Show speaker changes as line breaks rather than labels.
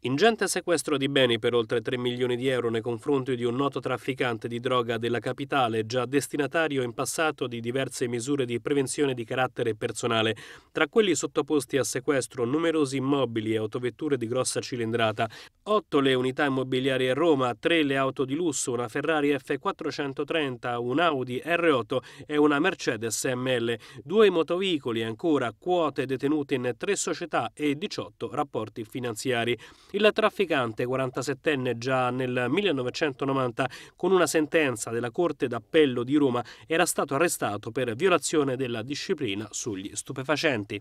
Ingente sequestro di beni per oltre 3 milioni di euro nei confronti di un noto trafficante di droga della capitale, già destinatario in passato di diverse misure di prevenzione di carattere personale, tra quelli sottoposti a sequestro numerosi immobili e autovetture di grossa cilindrata, 8 le unità immobiliari a Roma, 3 le auto di lusso, una Ferrari F430, un Audi R8 e una Mercedes ML, due motovicoli ancora, quote detenute in 3 società e 18 rapporti finanziari. Il trafficante 47enne già nel 1990 con una sentenza della Corte d'Appello di Roma era stato arrestato per violazione della disciplina sugli stupefacenti.